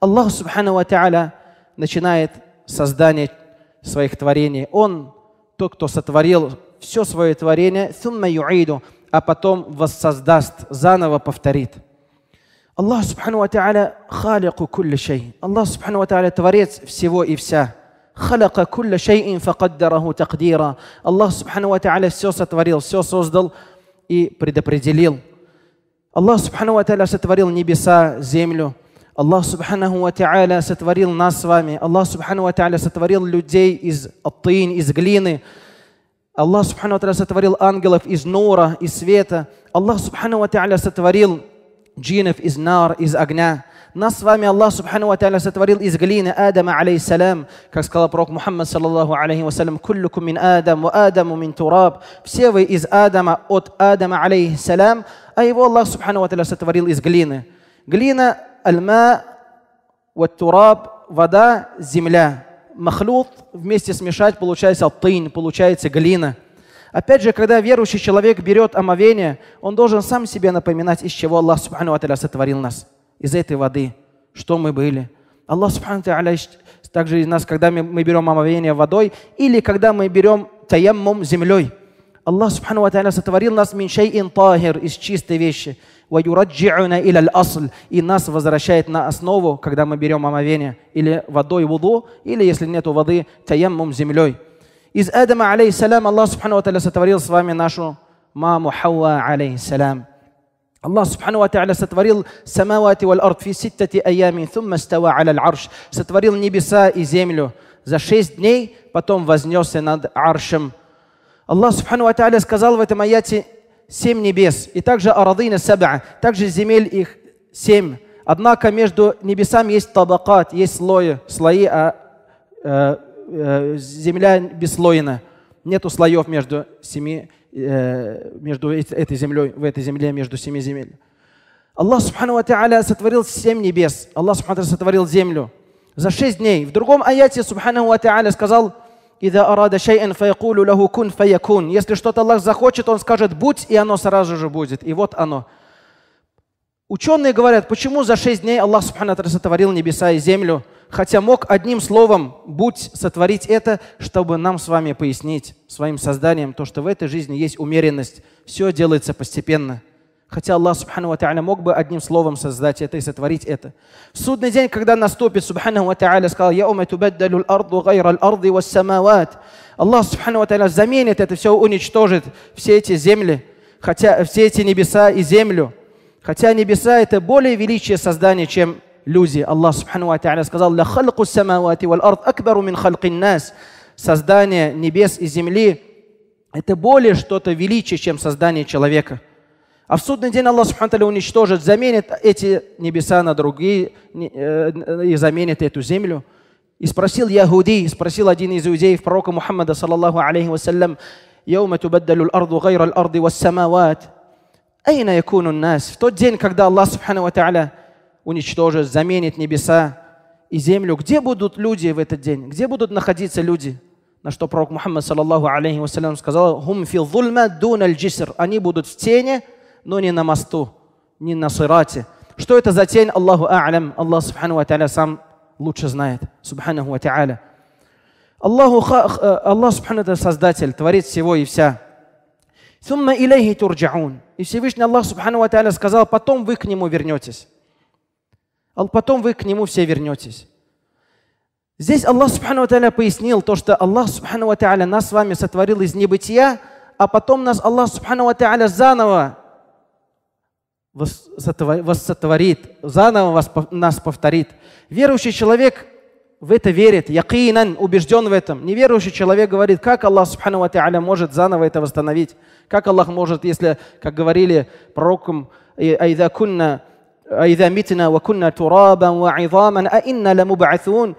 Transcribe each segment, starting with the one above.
Аллах Субхану Ва Та'аля начинает создание своих творений. Он тот, кто сотворил все свое творение, «Сумма юиду», а потом воссоздаст, заново повторит. Аллах Субхану Ва Та'аля халику кулли шей. Аллах Субхану Ва Та'аля творец всего и вся. خلق كل شيء فقدره تقديرا Аллах Субхану Ва все сотворил, все создал и предопределил. Аллах Субхану Ва сотворил небеса, землю – Аллах Субханаху Ва Та'аля сотворил нас с вами. Аллах Субханаху Ва Та'аля сотворил людей из тын, из глины. Аллах Субханаху Ва Та'аля сотворил ангелов из нора, из света. Аллах Субханаху Ва Та'аля сотворил джинов из нар, из огня. Нас с вами Аллах Субханаху Ва Та'аля сотворил из глины Адама, алейсалям. Как сказал пророк Мухаммад, саллаллаху алейхи вассалям, «Куллюкум мин Адам, ва Адаму мин тураб». Все вы из Адама, от Адама, алейхиссалям. А его Аллах Субханаху Ва Та'аля сотворил из глины. Глина Аль-ма, тураб вода, земля. Махлют вместе смешать, получается тынь, получается глина. Опять же, когда верующий человек берет омовение, он должен сам себе напоминать, из чего Аллах Субхану сотворил нас. Из этой воды, что мы были. Аллах Субхану также из нас, когда мы берем омовение водой, или когда мы берем таяммум землей. Аллах Субхану сотворил нас миншей тахир, из чистой вещи. وَيُرَجِّعُنَا إِلَى الْأَصْلِ И нас возвращает на основу, когда мы берем омовение или водой вуду, или, если нет воды, таяммум землей. Из Адама, алейхиссалям, Аллах, субхану ва сотворил с вами нашу маму Хауа, алейхиссалям. الله سبحانه وتعالى сотворил самавати валь ард фи ситтати айами, thumma става аля арш. Сотворил небеса и землю за шесть дней, потом вознесся над аршем. Аллах Субхану Ва Тааля сказал в этом аяте, семь небес, и также арадына саба, также земель их семь. Однако между небесами есть табакат, есть слои, слои, а э, э, земля бесслойна. Нету слоев между семи, э, между этой землей, в этой земле, между семи земель. Аллах Субхану Ва сотворил семь небес. Аллах Субхану сотворил землю за шесть дней. В другом аяте Субхану Ва сказал – «Ида арада шейен фаякулю лаху кун фаякун». Если что-то Аллах захочет, Он скажет «будь», и оно сразу же будет. И вот оно. Ученые говорят, почему за шесть дней Аллах Субхану сотворил небеса и землю, хотя мог одним словом «будь» сотворить это, чтобы нам с вами пояснить, своим созданием, то, что в этой жизни есть умеренность. Все делается постепенно – Хотя Аллах, Субхану Ва мог бы одним словом создать это и сотворить это. В судный день, когда наступит, Субхану Ва сказал, «Я ума тубаддалю арду гайра арду вас самават». Аллах, Субхану Ва заменит это все, уничтожит все эти земли, хотя все эти небеса и землю. Хотя небеса – это более величие создание, чем люди. Аллах, Субхану Ва сказал, «Ла халку самавати вал ард акбару мин халкин нас». Создание небес и земли – это более что-то величие, чем создание человека – а в судный день Аллах Субхану уничтожит, заменит эти небеса на другие э, и заменит эту землю. И спросил Яхуди, спросил один из иудеев пророка Мухаммада, саллаллаху алейхи вассалям, «Яума тубаддалю аль-арду гайра аль-арди вассамават». Айна якуну нас? В тот день, когда Аллах Субхану ва уничтожит, заменит небеса и землю, где будут люди в этот день? Где будут находиться люди? На что пророк Мухаммад, саллаллаху алейхи вассалям, сказал, «Хум фил зульма дун аль-джиср». Они будут в тени, но не на мосту, не на сирате. Что это за тень? Аллаху а'лям. Аллах субхану сам лучше знает. Субхану Аллаху, э, Аллах субхану создатель, творит всего и вся. Сумма илейхи турджаун. И Всевышний Аллах субхану сказал, потом вы к нему вернетесь. А потом вы к нему все вернетесь. Здесь Аллах Субхану пояснил то, что Аллах Субхану нас с вами сотворил из небытия, а потом нас Аллах Субхану заново воссотворит, заново нас повторит. Верующий человек в это верит, якинан, убежден в этом. Неверующий человек говорит, как Аллах Субхану Ва может заново это восстановить? Как Аллах может, если, как говорили пророкам, айда кунна, айда митна, ва кунна турабан, ва айзаман, а инна ла мубаатун.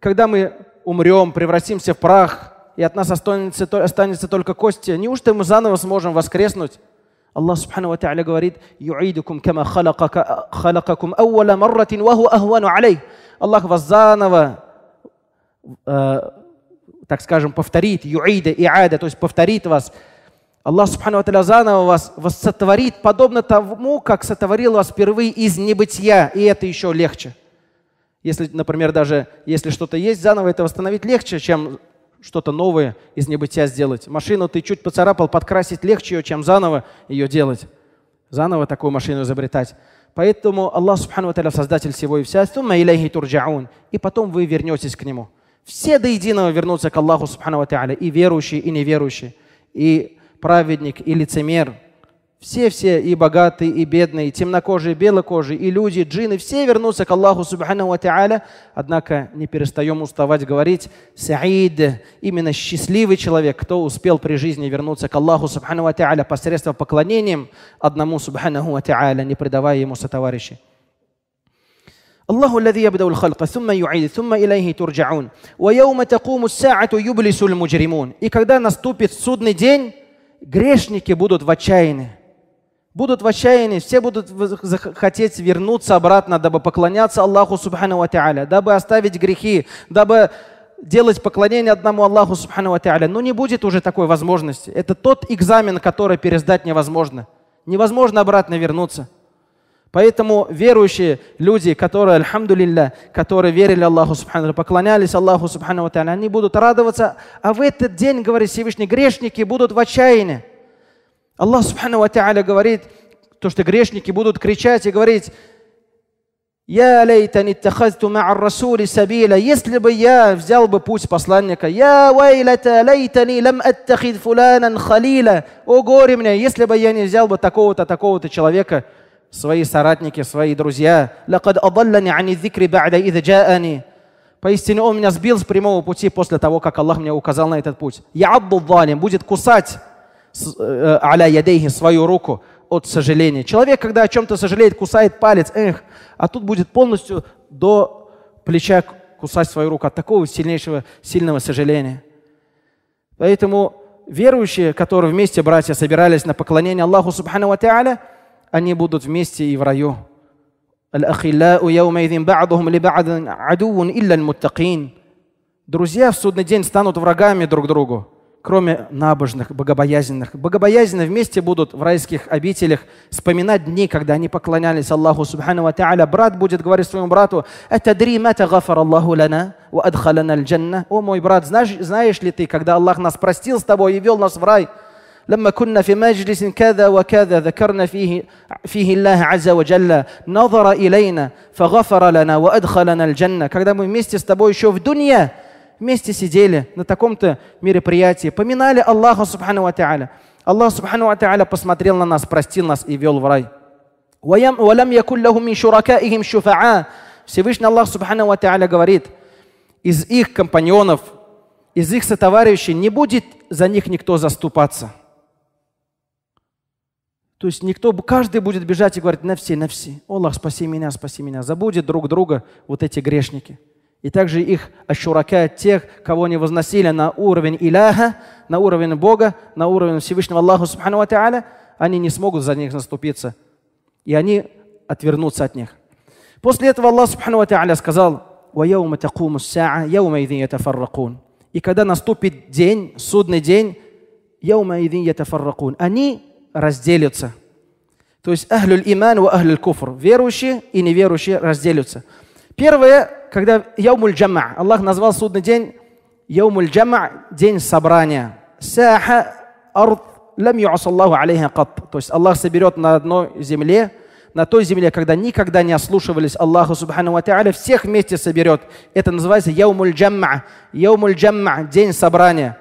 Когда мы умрем, превратимся в прах, и от нас останется, останется только кости, неужто мы заново сможем воскреснуть? Аллах Субхану Ва Та'аля говорит, «Юидукум кама халакакум ауала марратин ваху ахвану алей». Аллах вас заново, э, так скажем, повторит, юида, иада, то есть повторит вас. Аллах Субхану Ва Та'аля заново вас вас воссотворит, подобно тому, как сотворил вас впервые из небытия, и это еще легче. Если, например, даже если что-то есть, заново это восстановить легче, чем что-то новое из небытия сделать. Машину ты чуть поцарапал, подкрасить легче ее, чем заново ее делать. Заново такую машину изобретать. Поэтому Аллах Субхану Ва Создатель всего и вся, и потом вы вернетесь к Нему. Все до единого вернутся к Аллаху Субхану Ва и верующие, и неверующие, и праведник, и лицемер – все-все, и богатые, и бедные, и темнокожие, и белокожие, и люди, и джинны, все вернутся к Аллаху Субхану Ва Та'аля. Однако не перестаем уставать говорить, Саид, именно счастливый человек, кто успел при жизни вернуться к Аллаху Субхану Ва Та'аля посредством поклонением одному Субхану Ва Та'аля, не предавая ему сотоварищей. الله الذي يبدا الخلق ثم يعيد ثم اليه ترجعون ويوم تقوم الساعه يبلس المجرمون и когда наступит судный день грешники будут в отчаянии будут в отчаянии, все будут хотеть вернуться обратно, дабы поклоняться Аллаху Субхану Ва Та'аля, дабы оставить грехи, дабы делать поклонение одному Аллаху Субхану Ва Та'аля. Но не будет уже такой возможности. Это тот экзамен, который пересдать невозможно. Невозможно обратно вернуться. Поэтому верующие люди, которые, альхамду которые верили Аллаху Субхану, поклонялись Аллаху Субхану Ва они будут радоваться. А в этот день, говорит Всевышний, грешники будут в отчаянии. Аллах Субхану Ва говорит, то, что грешники будут кричать и говорить, «Я лейтани тахазту ма'ар расули сабиля». Если бы я взял бы путь посланника. «Я вайлата лейтани лам аттахид фуланан халила». «О горе мне, если бы я не взял бы такого-то, такого-то человека, свои соратники, свои друзья. «Лакад адаллани ани зикри ба'да ида джа'ани». Поистине он меня сбил с прямого пути после того, как Аллах мне указал на этот путь. «Я абдул будет кусать Э, аля ядейхи свою руку от сожаления. Человек, когда о чем-то сожалеет, кусает палец, эх, а тут будет полностью до плеча кусать свою руку от такого сильнейшего, сильного сожаления. Поэтому верующие, которые вместе, братья, собирались на поклонение Аллаху Субхану Ва Та'аля, они будут вместе и в раю. Друзья в судный день станут врагами друг другу кроме набожных, богобоязненных. Богобоязненные вместе будут в райских обителях вспоминать дни, когда они поклонялись Аллаху Субхану Ва Та'аля. Брат будет говорить своему брату, это «Атадри мата гафар Аллаху лана, ва адхалана джанна «О, мой брат, знаешь, знаешь ли ты, когда Аллах нас простил с тобой и вел нас в рай?» لما كنا في مجلس كذا وكذا ذكرنا فيه فيه الله عز وجل نظر إلينا فغفر لنا وأدخلنا الجنة когда мы вместе с тобой еще в дунья вместе сидели на таком-то мероприятии, поминали Аллаха Субхану Ва Аллах Субхану Ва посмотрел на нас, простил нас и вел в рай. Всевышний Аллах Субхану Ва говорит, из их компаньонов, из их сотоварищей не будет за них никто заступаться. То есть никто, каждый будет бежать и говорить, на все, на все. О Аллах, спаси меня, спаси меня. Забудет друг друга вот эти грешники – и также их ашурака, тех, кого они возносили на уровень Иляха, на уровень Бога, на уровень Всевышнего Аллаха Субхану Ва они не смогут за них наступиться. И они отвернутся от них. После этого Аллах Субхану Ва сказал, وَيَوْمَ تَقُومُ السَّاعَ يَوْمَ يَتَفَرَّقُونَ И когда наступит день, судный день, يَوْمَ يَتَفَرَّقُونَ Они разделятся. То есть ахлюль иман и ахлюль куфр. Верующие и неверующие разделятся. Первое, когда Яумуль Джама, Аллах назвал судный день Яумуль Джама, день собрания. Саха арт, лам Аллаху алейха кат. То есть Аллах соберет на одной земле, на той земле, когда никогда не ослушивались Аллаху Субхану Ва всех вместе соберет. Это называется Яумуль Джамма. Яумуль Джамма, день собрания.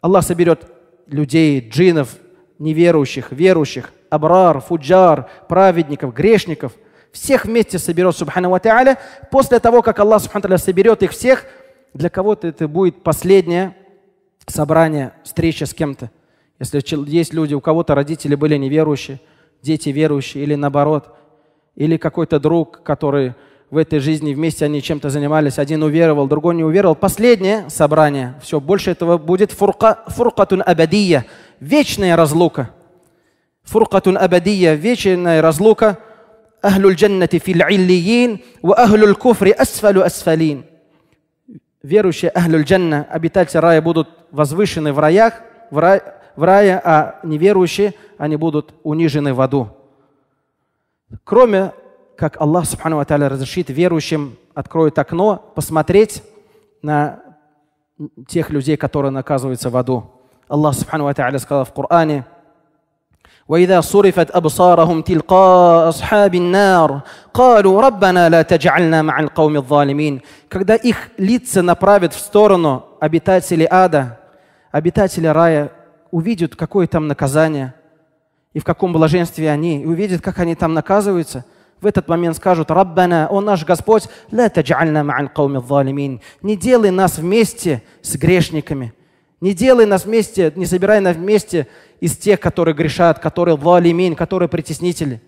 Аллах соберет людей, джинов, неверующих, верующих, абрар, фуджар, праведников, грешников – всех вместе соберет Субхану Ва После того, как Аллах Субхану соберет их всех, для кого-то это будет последнее собрание, встреча с кем-то. Если есть люди, у кого-то родители были неверующие, дети верующие или наоборот, или какой-то друг, который в этой жизни вместе они чем-то занимались, один уверовал, другой не уверовал. Последнее собрание, все, больше этого будет фурка, фуркатун абадия, вечная разлука. Фуркатун абадия, вечная разлука – أهل الجنة في العليين وأهل الكفر أسفل أسفلين верующие Ахлюль Джанна, обитатели рая, будут возвышены в раях, в, рай, в рае, а неверующие, они будут унижены в аду. Кроме, как Аллах Субхану Аталя разрешит верующим, откроет окно, посмотреть на тех людей, которые наказываются в аду. Аллах Субхану Аталя сказал в Коране, واذا صرفت ابصارهم تلقاء اصحاب النار قالوا ربنا لا تجعلنا مع القوم الظالمين когда их лица направят в сторону обитателей ада обитатели рая увидят какое там наказание и в каком блаженстве они и увидят как они там наказываются в этот момент скажут «Раббана, о наш Господь, ла таджальна ма'ал кауми не делай нас вместе с грешниками». Не делай нас вместе, не собирай нас вместе из тех, которые грешат, которые лалимин, которые притеснители.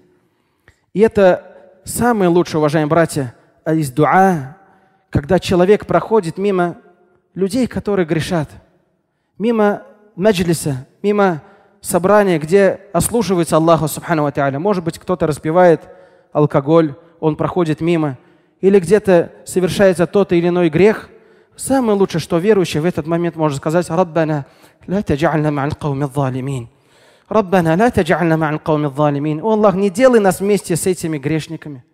И это самое лучшее, уважаемые братья, а из дуа, когда человек проходит мимо людей, которые грешат, мимо маджлиса, мимо собрания, где ослушивается Аллаху Субхану Ва Может быть, кто-то распивает алкоголь, он проходит мимо. Или где-то совершается тот или иной грех, Самое лучшее, что верующий в этот момент может сказать, «Раббана, ла таджальна ма'ал кауми залимин». «Раббана, ла таджальна ма'ал кауми залимин». «О Аллах, не делай нас вместе с этими грешниками».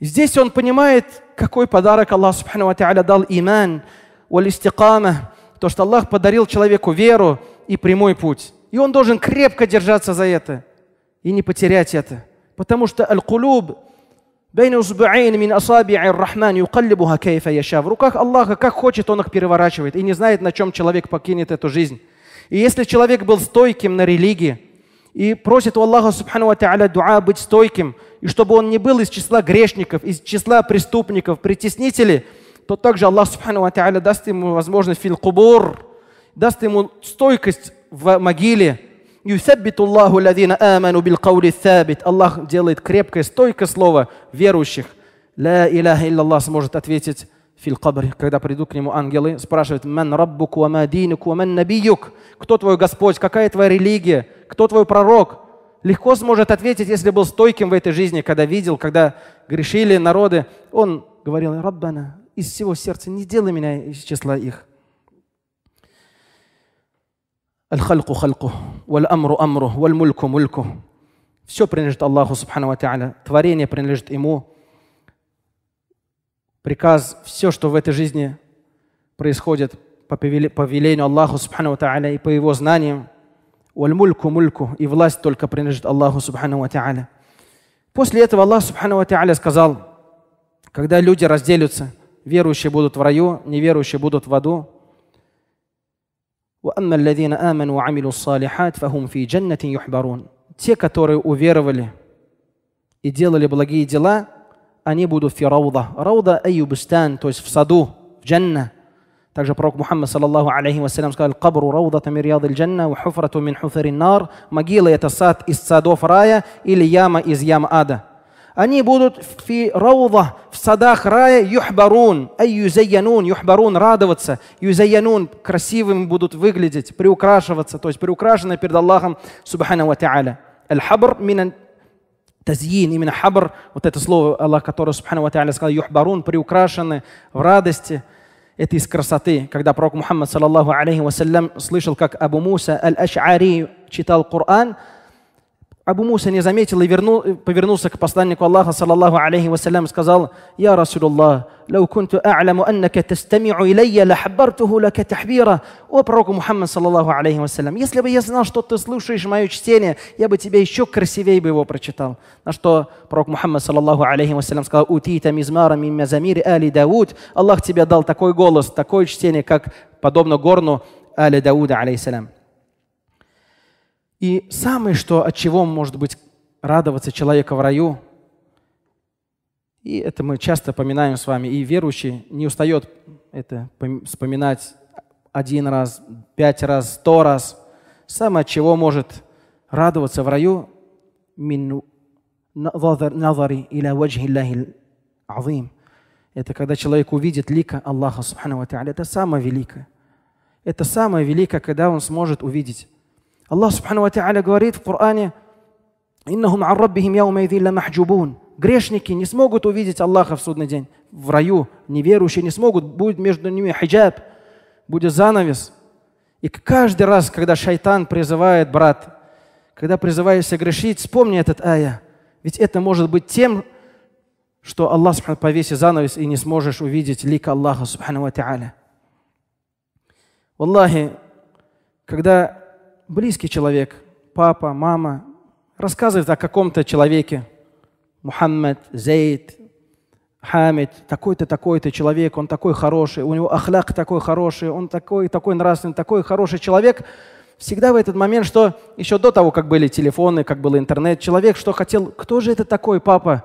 Здесь он понимает, какой подарок Аллах Субхану Ва дал иман, валистикама, то, что Аллах подарил человеку веру и прямой путь. И он должен крепко держаться за это и не потерять это. Потому что аль-кулуб Бейн узбаин мин асаби рахман юкаллибуха кейфа яша. В руках Аллаха, как хочет, Он их переворачивает. И не знает, на чем человек покинет эту жизнь. И если человек был стойким на религии, и просит у Аллаха Субхану Ва дуа быть стойким, и чтобы он не был из числа грешников, из числа преступников, притеснителей, то также Аллах Субхану Ва даст ему возможность фил кубур, даст ему стойкость в могиле, Юсаббитуллаху ладина аману бил каули Аллах делает крепкое, стойкое слово верующих. Ла иляха илляллах сможет ответить фил кабр, когда придут к нему ангелы, спрашивают, «Мен раббуку, ва мадинуку, ва набиюк?» Кто твой Господь? Какая твоя религия? Кто твой пророк? Легко сможет ответить, если был стойким в этой жизни, когда видел, когда грешили народы. Он говорил, «Раббана, из всего сердца не делай меня из числа их». Аль-Хальку Хальку, Валь-Амру Амру, Валь-Мульку Мульку. Все принадлежит Аллаху Субхану Ва Творение принадлежит Ему. Приказ, все, что в этой жизни происходит по повелению Аллаху Субхану Ва и по Его знаниям, Валь-Мульку Мульку. И власть только принадлежит Аллаху Субхану Ва После этого Аллах Субхану Ва сказал, когда люди разделятся, верующие будут в раю, неверующие будут в аду – وأما الذين آمنوا وعملوا الصالحات فهم في جنة يحبرون Те, которые уверовали и делали благие дела, они будут в Рауда. Рауда Айюбустан, то есть в саду, в Джанна. Также пророк Мухаммад, саллаллаху алейхи вассалям, сказал, «Кабру рауда тамир яд джанна, ва хуфрату мин хуфарин нар». Могила – это сад из садов рая или яма из ям ада. Они будут в фирауда, в садах рая юхбарун, ай юзайянун, юхбарун, радоваться, юзайянун, красивым будут выглядеть, приукрашиваться, то есть приукрашены перед Аллахом, субхану ва та'аля. Аль-хабр минан тазьин, именно хабр, вот это слово Аллах, которое, субхану ва та'аля, сказал, юхбарун, приукрашены в радости, это из красоты, когда пророк Мухаммад, саллаллаху алейхи вассалям, слышал, как Абу Муса аль-Аш'ари читал Коран, Абу Муса не заметил и вернул, э, повернулся к посланнику Аллаха, саллаллаху алейхи вассалям, сказал, «Я Расулуллах, لو كنت أعلم أنك تستمع إلي لحبرته لك تحبيرا О пророку Мухаммад, саллаллаху алейхи вассалям, если бы я знал, что ты слушаешь мое чтение, я бы тебе еще красивее бы его прочитал. На что пророк Мухаммад, саллаллаху алейхи вассалям, сказал, «Утита мизмара мим мазамири али Дауд». Аллах тебе дал такой голос, такое чтение, как подобно горну али Дауда, алейхиссалям. И самое, что, от чего может быть радоваться человека в раю, и это мы часто поминаем с вами, и верующий не устает это вспоминать один раз, пять раз, сто раз. Самое, от чего может радоваться в раю, это когда человек увидит лика Аллаха, это самое великое. Это самое великое, когда он сможет увидеть Аллах Субхану Ва говорит в Коране, «Иннахум ан раббихим яумайдилла махджубун». Грешники не смогут увидеть Аллаха в судный день. В раю неверующие не смогут. Будет между ними хиджаб, будет занавес. И каждый раз, когда шайтан призывает, брат, когда призываешься грешить, вспомни этот ая. Ведь это может быть тем, что Аллах Субхану повесит занавес и не сможешь увидеть лик Аллаха Субхану Ва Аллахи, когда близкий человек, папа, мама, рассказывает о каком-то человеке, Мухаммед, Зейд, Хамид, такой-то, такой-то человек, он такой хороший, у него ахляк такой хороший, он такой, такой нравственный, такой хороший человек. Всегда в этот момент, что еще до того, как были телефоны, как был интернет, человек, что хотел, кто же это такой, папа?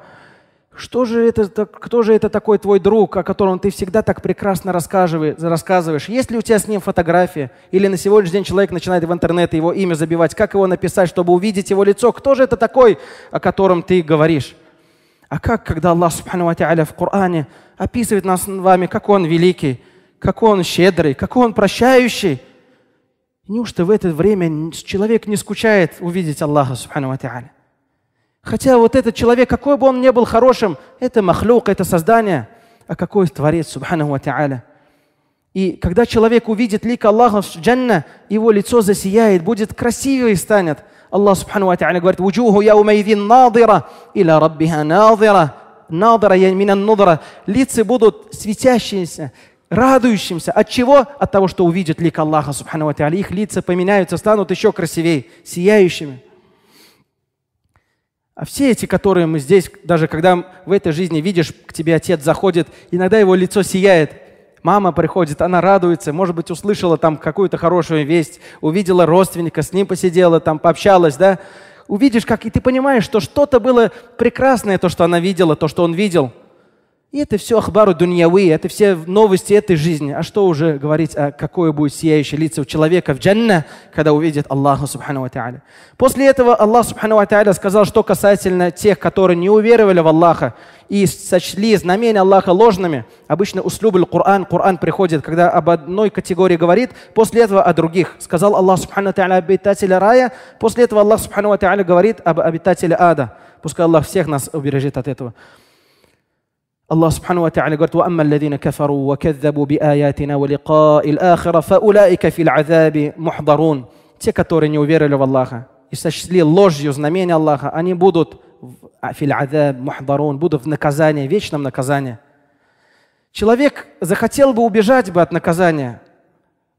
Что же это, кто же это такой твой друг, о котором ты всегда так прекрасно рассказываешь? Есть ли у тебя с ним фотография? Или на сегодняшний день человек начинает в интернете его имя забивать? Как его написать, чтобы увидеть его лицо? Кто же это такой, о котором ты говоришь? А как, когда Аллах Субхану в Коране описывает нас вами, как Он великий, как Он щедрый, как Он прощающий? Неужто в это время человек не скучает увидеть Аллаха Субхану Тааля? Хотя вот этот человек, какой бы он ни был хорошим, это махлюк, это создание, а какой творец, субханаху ва И когда человек увидит лик Аллаха в джанна, его лицо засияет, будет красивее станет. Аллах субхану ва говорит, «Вуджуху яумайдин надира, или раббиха надира, надира я минан нудра». Лица будут светящиеся, радующимся. От чего? От того, что увидят лик Аллаха, субхану ва Их лица поменяются, станут еще красивее, сияющими. А все эти, которые мы здесь, даже когда в этой жизни видишь, к тебе отец заходит, иногда его лицо сияет. Мама приходит, она радуется, может быть, услышала там какую-то хорошую весть, увидела родственника, с ним посидела, там пообщалась, да? Увидишь, как и ты понимаешь, что что-то было прекрасное, то, что она видела, то, что он видел – и это все ахбару дуньявы, это все новости этой жизни. А что уже говорить, о какое будет сияющее лицо у человека в джанна, когда увидит Аллаха субхану ва После этого Аллах субхану ва сказал, что касательно тех, которые не уверовали в Аллаха и сочли знамения Аллаха ложными. Обычно услюбль Коран, Коран приходит, когда об одной категории говорит, после этого о других. Сказал Аллах субхану ва обитателя рая, после этого Аллах субхану ва говорит об обитателе ада. Пускай Аллах всех нас убережет от этого. الله سبحانه وتعالى قلت واما الذين كفروا وكذبوا باياتنا ولقاء الاخره فاولئك في العذاب محضرون те, которые не уверили в Аллаха и сочли ложью знамения Аллаха, они будут في العذاب محضرون будут в наказании, в вечном наказании. Человек захотел бы убежать бы от наказания.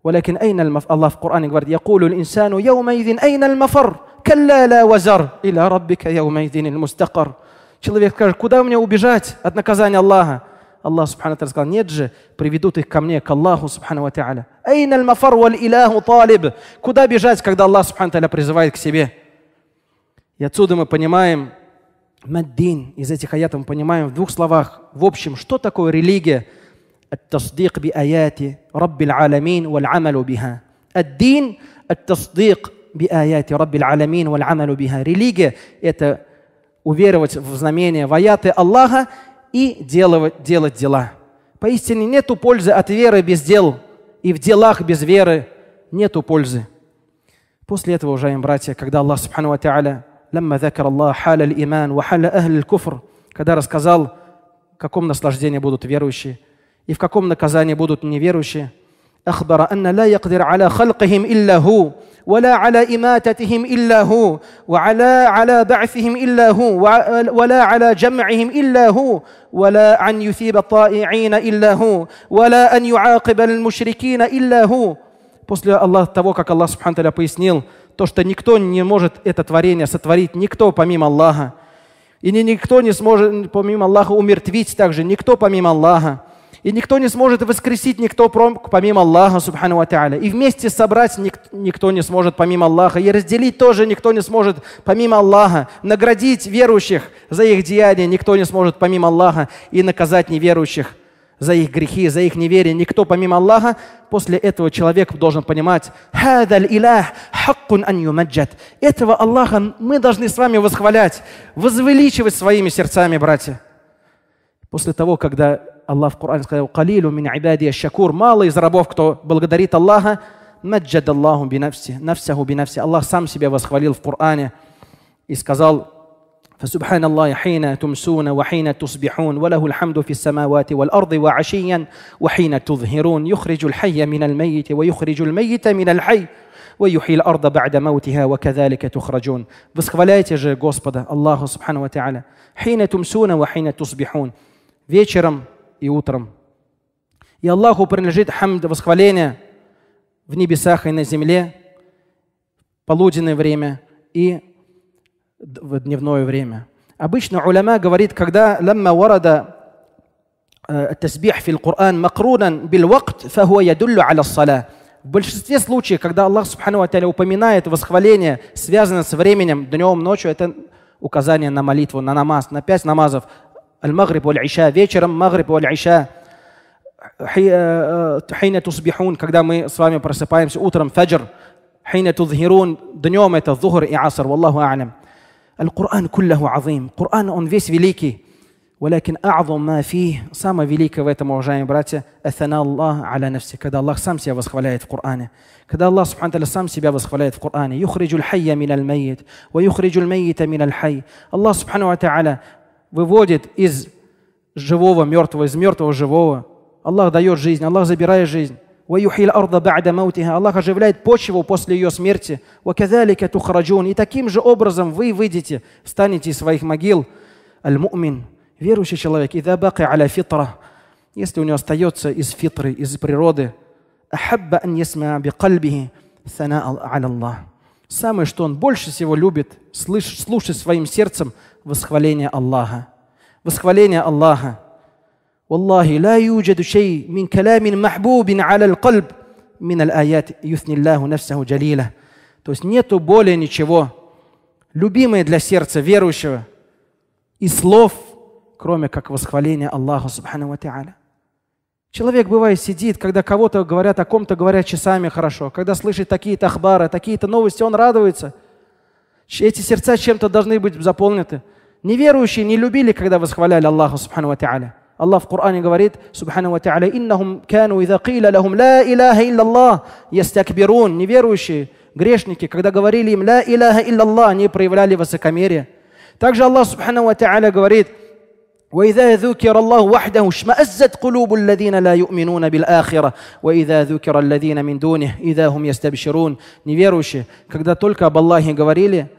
ولكن أين المف... الله في القرآن يقول يقول الإنسان يومئذ أين المفر كلا لا وزر إلى ربك يومئذ المستقر Человек скажет, куда мне убежать от наказания Аллаха? Аллах Субхану Тааля сказал, нет же, приведут их ко мне, к Аллаху Субхану Тааля. Айна мафар валь иляху Куда бежать, когда Аллах Субхану Тааля призывает к себе? И отсюда мы понимаем, Маддин, из этих аятов мы понимаем в двух словах, в общем, что такое религия? التصديق بآيات رب العالمين والعمل بها الدين التصديق بآيات رب العالمين والعمل بها религия это уверовать в знамение ваяты Аллаха и делать, делать дела. Поистине нету пользы от веры без дел, и в делах без веры нету пользы. После этого, уважаемые братья, когда Аллах Субхану Ва «Ламма закар Аллах халя иман ва халя ахль куфр», когда рассказал, в каком наслаждении будут верующие и в каком наказании будут неверующие – أخبر أن لا يقدر على خلقهم إلا هو ولا على إماتتهم إلا هو وعلى على بعثهم إلا هو ولا على جمعهم إلا هو ولا أن يثيب الطائعين إلا هو ولا أن يعاقب المشركين إلا هو После Аллах, того, как Аллах Субхану Таля пояснил, то, что никто не может это творение сотворить, никто помимо Аллаха. И никто не сможет помимо Аллаха умертвить также, никто помимо Аллаха. И никто не сможет воскресить никто помимо Аллаха, субхану ва И вместе собрать никто не сможет помимо Аллаха. И разделить тоже никто не сможет помимо Аллаха. Наградить верующих за их деяния никто не сможет помимо Аллаха. И наказать неверующих за их грехи, за их неверие. Никто помимо Аллаха. После этого человек должен понимать, этого Аллаха мы должны с вами восхвалять, возвеличивать своими сердцами, братья. После того, когда الله في القران قال قليل من عبادي الشكور ما الله يزربوف كتو بلغداريت الله مجد الله بنفسه نفسه بنفسه الله سام سبي في القران يسكزال فسبحان الله حين تمسون وحين تصبحون وله الحمد في السماوات والارض وعشيا وحين تظهرون يخرج الحي من الميت ويخرج الميت من الحي ويحيي الارض بعد موتها وكذلك تخرجون فسخواليتي جي الله سبحانه وتعالى حين تمسون وحين تصبحون فيتشرم и утром. И Аллаху принадлежит хамд, восхваление в небесах и на земле, в полуденное время и в дневное время. Обычно уляма говорит, когда ламма варада التسبيح э, куран макрунан бил вакт فهو يدل аля الصلاة. В большинстве случаев, когда Аллах Субхану Аталя упоминает восхваление, связанное с временем, днем, ночью, это указание на молитву, на намаз, на пять намазов. المغرب والعشاء فيشر المغرب والعشاء آه، آه، حين تصبحون كذا مي سلامي برسبايمس أوترم فجر حين تظهرون دنيومة الظهر إعصر والله أعلم القرآن كله عظيم قرآن أون فيس فيليكي ولكن أعظم ما فيه سامة فيليكا ويتا موجاين براتي أثناء الله على نفسه كذا الله سامسي في القرآن كذا الله سبحانه وتعالى سامسي في القرآن يخرج الحي من الميت ويخرج الميت من الحي الله سبحانه وتعالى выводит из живого мертвого, из мертвого живого. Аллах дает жизнь, Аллах забирает жизнь. Аллах оживляет почву после ее смерти. И таким же образом вы выйдете, встанете из своих могил. Аль-Му'мин, верующий человек, если у него остается из фитры, из природы, أحب أن يسمع بقلبه ثناء على الله Самое, что он больше всего любит, слышь, слушать своим сердцем восхваление Аллаха. Восхваление Аллаха. والله لا يوجد شيء من كلام محبوب على القلب من الآيات يثني الله نفسه جليله То есть нету более ничего, любимое для сердца верующего, и слов, кроме как восхваления Аллаха Субхану Ва Человек, бывает, сидит, когда кого-то говорят, о ком-то говорят часами хорошо, когда слышит такие-то ахбары, такие-то новости, он радуется. Эти сердца чем-то должны быть заполнены. Неверующие не любили, когда восхваляли Аллаха, субхану ва та'аля. Аллах в Коране говорит, субхану ва та'аля, «Иннахум кану иза кила лахум ла илаха илляллах, ястякбирун». Неверующие, грешники, когда говорили им «ла илаха илляллах», они проявляли высокомерие. Также Аллах, субхану ва та'аля, говорит – وإذا ذكر الله وحده اشمأزت قلوب الذين لا يؤمنون بالآخرة وإذا ذكر الذين من دونه إذا هم يستبشرون неверующие когда только об Аллахе говорили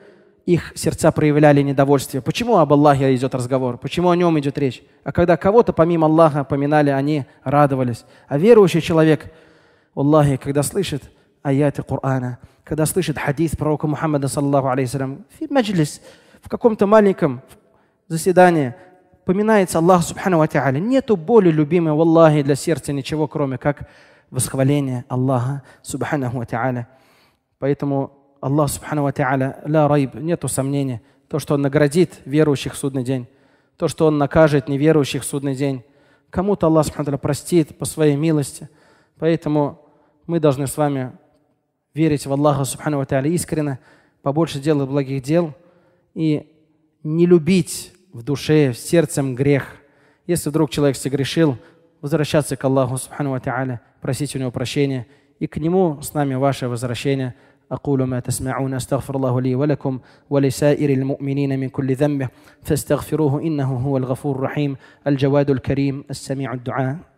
их сердца проявляли недовольствие. Почему об Аллахе идет разговор? Почему о нем идет речь? А когда кого-то помимо Аллаха поминали, они радовались. А верующий человек, Аллахе, когда слышит аяты Корана, когда слышит хадис пророка Мухаммада, саллаху алейхи в маджлис, в каком-то маленьком заседании, поминается Аллах Субхану Ва Та'аля, нету боли, любимой, Аллахе для сердца ничего, кроме как восхваление Аллаха Субхану Ва Та'аля. Поэтому Аллах Субхану Ва Та'аля, ля райб, нету сомнения, то, что Он наградит верующих в судный день, то, что Он накажет неверующих в судный день. Кому-то Аллах Субхану простит по своей милости. Поэтому мы должны с вами верить в Аллаха Субхану Ва Та'аля искренне, побольше делать благих дел и не любить в душе, в сердцем грех. Если вдруг человек согрешил, возвращаться к Аллаху Субхану Ва просить у Него прощения. И к Нему с нами ваше возвращение. أقول ما تسمعون أستغفر الله لي ولكم ولسائر المؤمنين من كل ذنب فاستغفروه إنه هو الغفور الرحيم الجواد الكريم السميع الدعاء